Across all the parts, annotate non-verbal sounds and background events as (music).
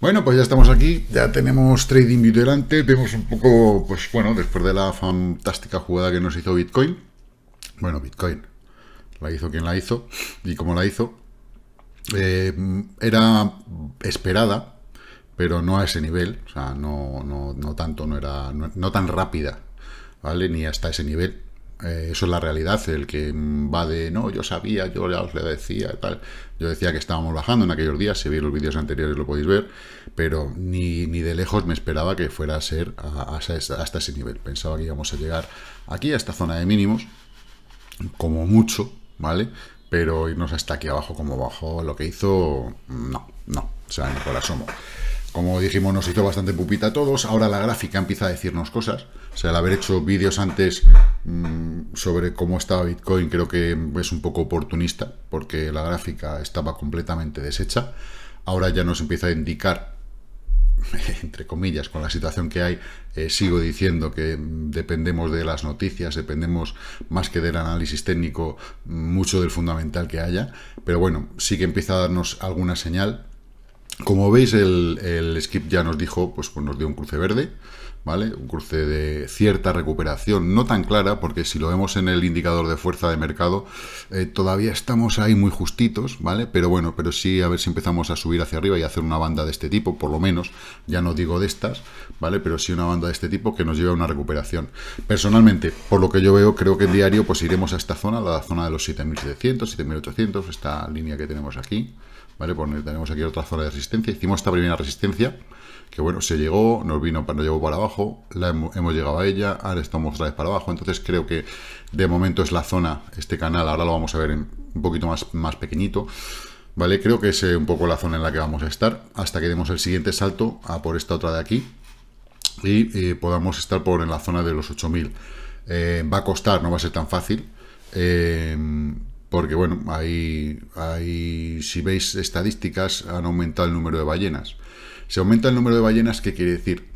Bueno, pues ya estamos aquí, ya tenemos trading view delante, vemos un poco, pues bueno, después de la fantástica jugada que nos hizo Bitcoin, bueno, Bitcoin, la hizo quien la hizo y como la hizo, eh, era esperada, pero no a ese nivel, o sea, no, no, no tanto, no era, no tan rápida, ¿vale? Ni hasta ese nivel. Eh, eso es la realidad, el que va de, no, yo sabía, yo os le decía, tal. Yo decía que estábamos bajando en aquellos días, si veis los vídeos anteriores lo podéis ver, pero ni, ni de lejos me esperaba que fuera a ser hasta ese nivel. Pensaba que íbamos a llegar aquí, a esta zona de mínimos, como mucho, ¿vale? Pero irnos hasta aquí abajo como bajo, lo que hizo, no, no, o sea, por asomo como dijimos, nos hizo bastante pupita a todos. Ahora la gráfica empieza a decirnos cosas. O sea, al haber hecho vídeos antes mm, sobre cómo estaba Bitcoin, creo que es un poco oportunista, porque la gráfica estaba completamente deshecha. Ahora ya nos empieza a indicar, (laughs) entre comillas, con la situación que hay, eh, sigo diciendo que mm, dependemos de las noticias, dependemos más que del análisis técnico, mm, mucho del fundamental que haya. Pero bueno, sí que empieza a darnos alguna señal como veis, el, skip ya nos dijo, pues, pues, nos dio un cruce verde, ¿vale? Un cruce de cierta recuperación, no tan clara, porque si lo vemos en el indicador de fuerza de mercado, eh, todavía estamos ahí muy justitos, ¿vale? Pero bueno, pero sí a ver si empezamos a subir hacia arriba y hacer una banda de este tipo, por lo menos, ya no digo de estas, ¿vale? Pero sí una banda de este tipo que nos lleve a una recuperación. Personalmente, por lo que yo veo, creo que en diario, pues iremos a esta zona, la zona de los 7.700, 7.800, esta línea que tenemos aquí, ¿vale? Pues tenemos aquí otra zona de hicimos esta primera resistencia, que bueno, se llegó, nos vino, nos llevó para abajo, la hemos, llegado a ella, ahora estamos otra vez para abajo, entonces creo que de momento es la zona, este canal, ahora lo vamos a ver en, un poquito más, más pequeñito, ¿vale? Creo que es eh, un poco la zona en la que vamos a estar, hasta que demos el siguiente salto a por esta otra de aquí, y eh, podamos estar por en la zona de los 8000. Eh, va a costar, no va a ser tan fácil porque bueno, ahí, si veis estadísticas han aumentado el número de ballenas. Se aumenta el número de ballenas, ¿qué quiere decir?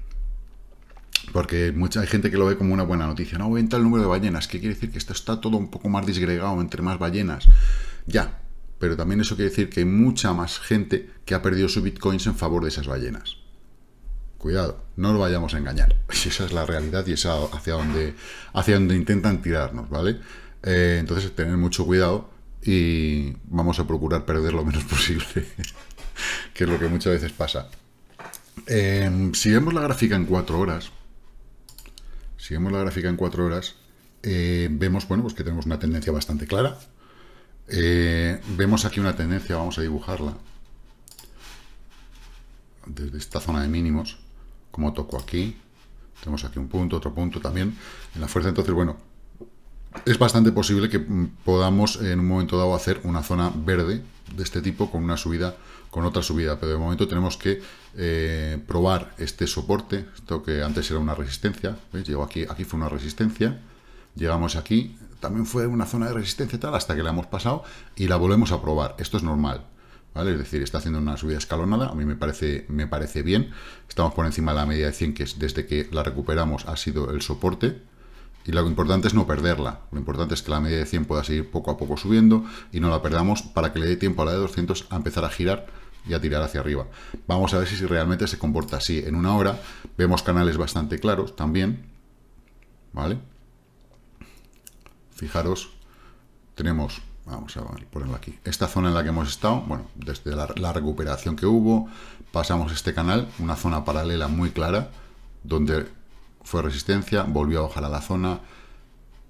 Porque mucha hay gente que lo ve como una buena noticia. No aumenta el número de ballenas, ¿qué quiere decir? Que esto está todo un poco más disgregado entre más ballenas. Ya, pero también eso quiere decir que hay mucha más gente que ha perdido sus bitcoins en favor de esas ballenas. Cuidado, no nos vayamos a engañar. (laughs) Esa es la realidad y es hacia donde, hacia donde intentan tirarnos, ¿vale? Eh, entonces, tener mucho cuidado y vamos a procurar perder lo menos (laughs) posible, que es lo que muchas veces pasa. Em, si vemos la gráfica en 4 horas, si vemos la gráfica en 4 horas, eh, vemos bueno, pues que tenemos una tendencia bastante clara. Eh, vemos aquí una tendencia, vamos a dibujarla, desde esta zona de mínimos, como toco aquí, tenemos aquí un punto, otro punto también, en la fuerza, entonces bueno, es bastante posible que mm, podamos en un momento dado hacer una zona verde de este tipo con una subida, con otra subida, pero de momento tenemos que eh, probar este soporte, esto que antes era una resistencia, Llegó aquí, aquí fue una resistencia, llegamos aquí, también fue una zona de resistencia tal, hasta que la hemos pasado y la volvemos a probar, esto es normal, ¿Vale? Es decir, está haciendo una subida escalonada, a mí me parece, me parece bien, estamos por encima de la media de 100, que es desde que la recuperamos ha sido el soporte, y lo importante es no perderla. Lo importante es que la media de 100 pueda seguir poco a poco subiendo y no la perdamos para que le dé tiempo a la de 200 a empezar a girar y a tirar hacia arriba. Vamos a ver si realmente se comporta así. En una hora vemos canales bastante claros también. ¿Vale? Fijaros, tenemos, vamos a ponerlo aquí, esta zona en la que hemos estado, bueno, desde la, la recuperación que hubo, pasamos este canal, una zona paralela muy clara, donde fue resistencia, volvió a bajar a la zona,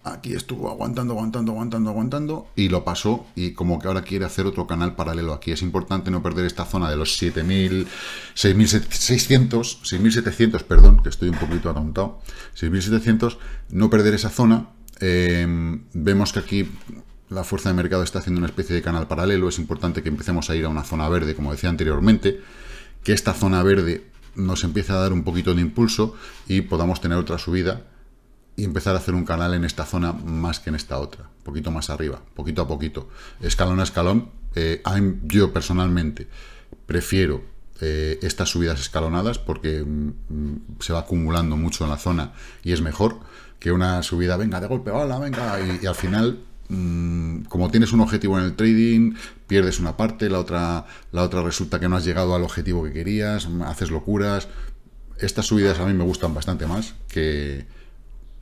aquí estuvo aguantando, aguantando, aguantando, aguantando, y lo pasó, y como que ahora quiere hacer otro canal paralelo aquí. Es importante no perder esta zona de los 7.000, 6.600, 6.700, perdón, que estoy un poquito atontado, 6.700, no perder esa zona. Em, vemos que aquí la fuerza de mercado está haciendo una especie de canal paralelo, es importante que empecemos a ir a una zona verde, como decía anteriormente, que esta zona verde nos empiece a dar un poquito de impulso y podamos tener otra subida y empezar a hacer un canal en esta zona más que en esta otra, un poquito más arriba, poquito a poquito, escalón a escalón. Eh, yo personalmente prefiero eh, estas subidas escalonadas porque mm, mm, se va acumulando mucho en la zona y es mejor que una subida, venga, de golpe, hola, venga, y al final Mm, como tienes un objetivo en el trading, pierdes una parte, la otra, la otra resulta que no has llegado al objetivo que querías, mm, haces locuras. Estas subidas a mí me gustan bastante más que,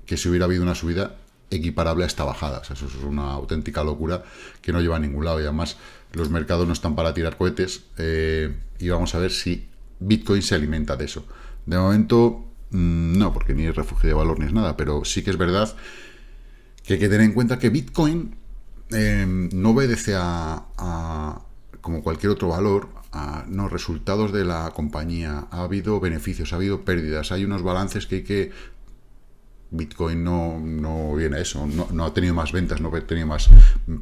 que si hubiera habido una subida equiparable a esta bajada. eso es una auténtica locura que no lleva a ningún lado. Y además, los mercados no están para tirar cohetes. Eh, y vamos a ver si Bitcoin se alimenta de eso. De momento, mm, no, porque ni es refugio de valor ni es nada. Pero sí que es verdad que hay que tener en cuenta que Bitcoin em, no obedece a, como cualquier otro valor, a los resultados de la compañía. Ha habido beneficios, ha habido pérdidas, hay unos balances que hay que... Bitcoin no, viene a eso, no, ha tenido más ventas, no ha tenido más... Mm,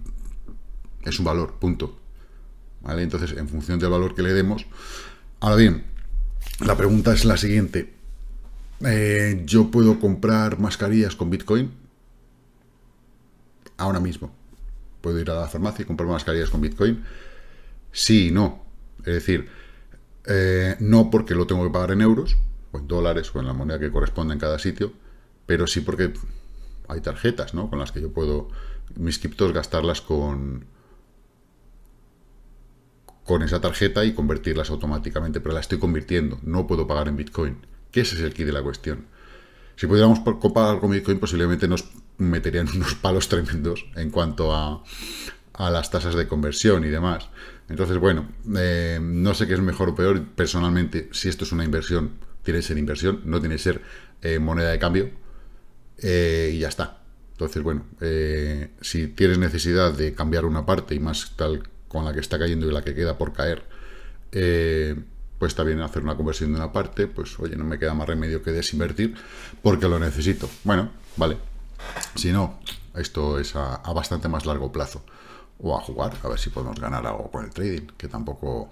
es un valor, punto. ¿Vale? Entonces, en función del valor que le demos... Ahora bien, la pregunta es la siguiente. Eh, ¿Yo puedo comprar mascarillas con Bitcoin? ahora mismo. Puedo ir a la farmacia y comprar mascarillas con Bitcoin. Sí y no. Es decir, eh, no porque lo tengo que pagar en euros, o en dólares, o en la moneda que corresponda en cada sitio, pero sí porque hay tarjetas, ¿no? Con las que yo puedo mis criptos gastarlas con con esa tarjeta y convertirlas automáticamente, pero la estoy convirtiendo, no puedo pagar en Bitcoin. Que ese es el quid de la cuestión. Si pudiéramos pagar con Bitcoin, posiblemente nos meterían unos (laughs) palos tremendos en cuanto a, a las tasas de conversión y demás. Entonces, bueno, eh, no sé qué es mejor o peor. Personalmente, si esto es una inversión, tiene que ser inversión, no tiene que ser eh, moneda de cambio. Eh, y ya está. Entonces, bueno, si tienes necesidad de cambiar una parte y más tal con la que está cayendo y la que queda por caer, pues está bien hacer una conversión de una parte, pues oye, no me queda más remedio que desinvertir porque lo necesito. Bueno, vale, si no, esto es a, bastante más largo plazo. O a jugar, a ver si podemos ganar algo con el trading, que tampoco,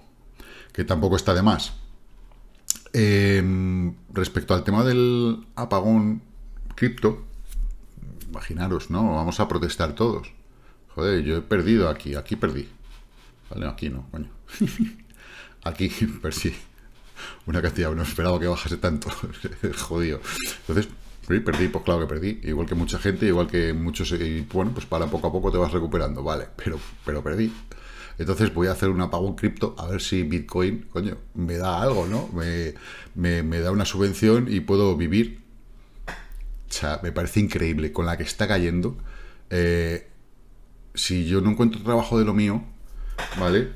que tampoco está de más. Em, respecto al tema del apagón cripto, imaginaros, ¿no? Vamos a protestar todos. Joder, yo he perdido aquí, aquí perdí. Vale, aquí no, coño. (laughs) aquí perdí pues una cantidad, no esperaba que bajase tanto. (laughs) Jodido. Entonces, Sí, perdí, pues claro que perdí. Igual que mucha gente, igual que muchos. Y bueno, pues para poco a poco te vas recuperando, vale, pero, pero perdí. Entonces voy a hacer un en cripto a ver si Bitcoin, coño, me da algo, ¿no? Me, da una subvención y puedo vivir. O sea, me parece increíble con la que está cayendo. Eh, si yo no encuentro trabajo de lo mío, ¿vale?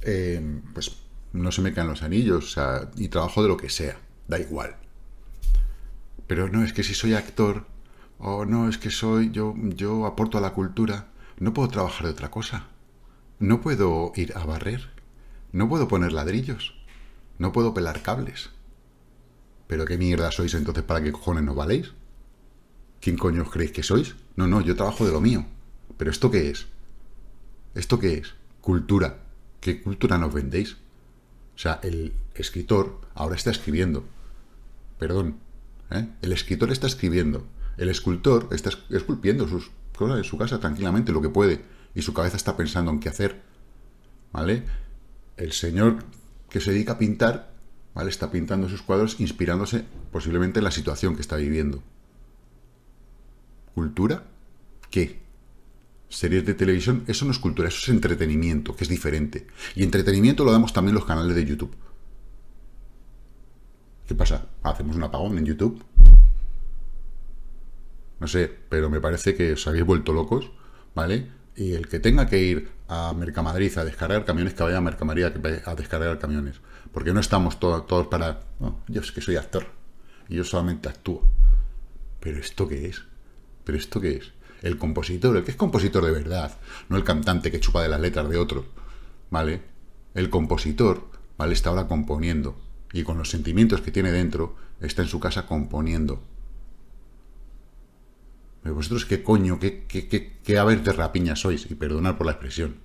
Eh, pues no se me caen los anillos, o sea, y trabajo de lo que sea, da igual. Pero no, es que si soy actor, o no, es que soy, yo, yo aporto a la cultura, no puedo trabajar de otra cosa. No puedo ir a barrer, no puedo poner ladrillos, no puedo pelar cables. ¿Pero qué mierda sois entonces para qué cojones nos valéis? ¿Quién coño os creéis que sois? No, no, yo trabajo de lo mío. ¿Pero esto qué es? ¿Esto qué es? Cultura. ¿Qué cultura nos vendéis? O sea, el escritor ahora está escribiendo. Perdón, ¿eh? El escritor está escribiendo. El escultor está esculpiendo sus cosas en su casa tranquilamente, lo que puede. Y su cabeza está pensando en qué hacer. ¿Vale? El señor que se dedica a pintar, ¿vale? Está pintando sus cuadros inspirándose posiblemente en la situación que está viviendo. ¿Cultura? ¿Qué? series de televisión, eso no es cultura, eso es entretenimiento, que es diferente. Y entretenimiento lo damos también los canales de YouTube. ¿Qué pasa? ¿Hacemos un apagón en YouTube? No sé, pero me parece que os habéis vuelto locos, ¿vale? Y el que tenga que ir a Mercamadrid a descargar camiones, que vaya a Mercamadrid a descargar camiones. Porque no estamos todos para... yo es que soy actor. Y yo solamente actúo. ¿Pero esto qué es? ¿Pero esto qué es? El compositor, el que es compositor de verdad, no el cantante que chupa de las letras de otro, ¿vale? El compositor, ¿vale? Está ahora componiendo, y con los sentimientos que tiene dentro, está en su casa componiendo. Pero vosotros qué coño, qué, qué, qué, de rapiña sois, y perdonar por la expresión.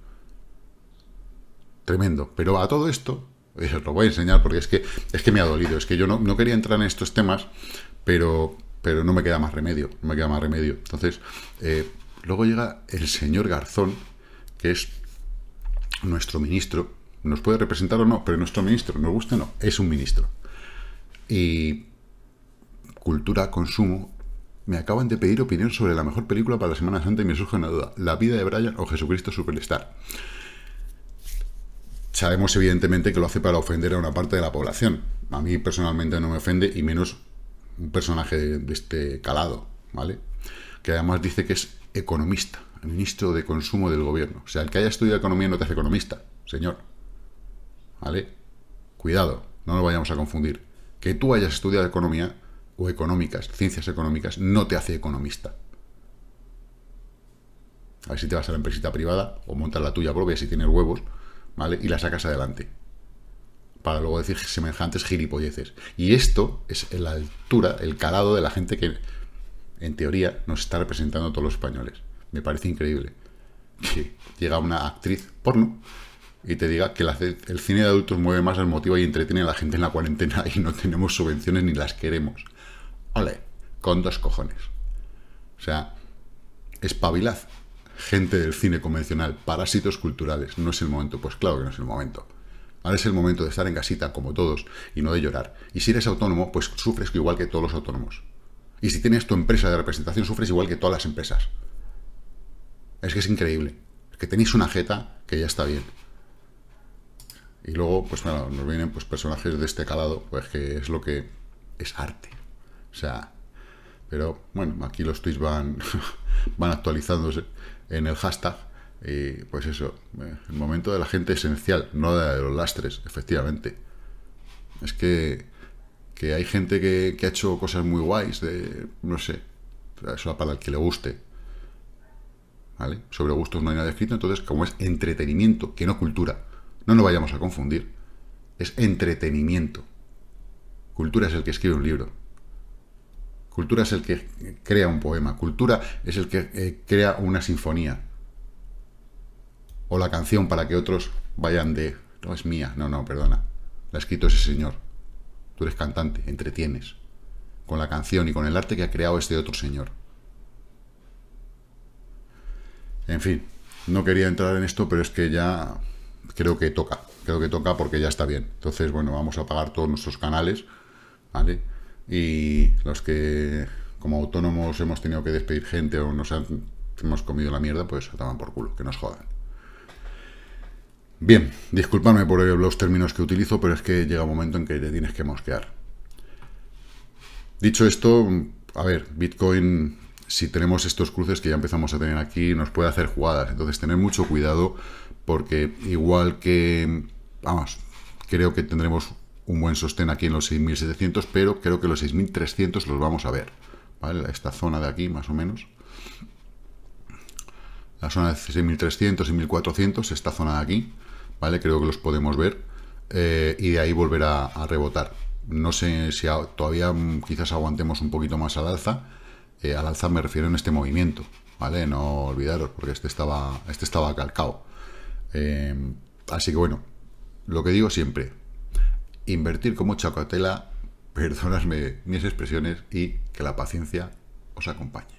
Tremendo. Pero a todo esto, (laughs) os lo voy a enseñar porque es que, es que me ha dolido, es que yo no, quería entrar en estos temas, pero, pero no me queda más remedio, no me queda más remedio. Entonces, eh, luego llega el señor Garzón, que es nuestro ministro, nos puede representar o no, pero nuestro ministro, nos gusta o no, es un ministro. Y cultura, consumo, me acaban de pedir opinión sobre la mejor película para la Semana Santa y me surge una duda. ¿La vida de Brian o Jesucristo Superstar? Sabemos evidentemente que lo hace para ofender a una parte de la población. A mí personalmente no me ofende y menos un personaje de este calado, ¿vale? Que además dice que es economista, ministro de consumo del gobierno. O sea, el que haya estudiado economía no te hace economista, señor. ¿vale? Cuidado, no nos vayamos a confundir. Que tú hayas estudiado economía o económicas, ciencias económicas, no te hace economista. A ver si te vas a la empresita privada o montas la tuya propia si tienes huevos, ¿vale? Y la sacas adelante. Para luego decir semejantes gilipolleces. Y esto es la altura, el calado de la gente que, en teoría, nos está representando a todos los españoles. Me parece increíble que llega una actriz porno y te diga que el cine de adultos mueve más el motivo y entretiene a la gente en la cuarentena (laughs) y no tenemos subvenciones ni las queremos. Ole, con dos cojones. O sea, espabilad. Gente del cine convencional, parásitos culturales, no es el momento. Pues claro que no es el momento. Ahora es el momento de estar en casita, como todos, y no de llorar. Y si eres autónomo, pues sufres igual que todos los autónomos. Y si tienes tu empresa de representación, sufres igual que todas las empresas. Es que es increíble. Es que tenéis una jeta que ya está bien. Y luego, pues bueno nos vienen pues, personajes de este calado, pues que es lo que es arte. O sea, pero bueno, aquí los tweets van, (laughs) van actualizándose en el hashtag. Y pues eso, el momento de la gente esencial, no de los lastres, efectivamente. Es que, que hay gente que, ha hecho cosas muy guays, de, no sé, eso para el que le guste. ¿Vale? Sobre gustos no hay nada escrito, entonces como es entretenimiento, que no cultura no lo vayamos a confundir. Es entretenimiento. Cultura es el que escribe un libro. Cultura es el que crea un poema. Cultura es el que eh, crea una sinfonía. O la canción para que otros vayan de... No, es mía. No, no, perdona. La ha escrito ese señor. Tú eres cantante, entretienes. Con la canción y con el arte que ha creado este otro señor. En fin, no quería entrar en esto, pero es que ya creo que toca, creo que toca porque ya está bien. Entonces, bueno, vamos a apagar todos nuestros canales, ¿vale? Y los que como autónomos hemos tenido que despedir gente o nos hemos comido la mierda, pues se toman por culo, que nos jodan. Bien, disculpadme por los términos que utilizo, pero es que llega un momento en que te tienes que mosquear. Dicho esto, a ver, Bitcoin, si tenemos estos cruces que ya empezamos a tener aquí, nos puede hacer jugadas. Entonces, tener mucho cuidado porque igual que, vamos, creo que tendremos un buen sostén aquí en los 6.700, pero creo que los 6.300 los vamos a ver, ¿vale? Esta zona de aquí, más o menos. La zona de 6.300 y 1.400, esta zona de aquí, ¿vale? Creo que los podemos ver eh, y de ahí volver a, rebotar. No sé si todavía mm, quizás aguantemos un poquito más al alza. Eh, al alza me refiero en este movimiento, ¿vale? No olvidaros, porque este estaba, este estaba calcado. Em, así que bueno, lo que digo siempre, invertir como chacotela, (laughs) perdonadme mis expresiones y que la paciencia os acompañe.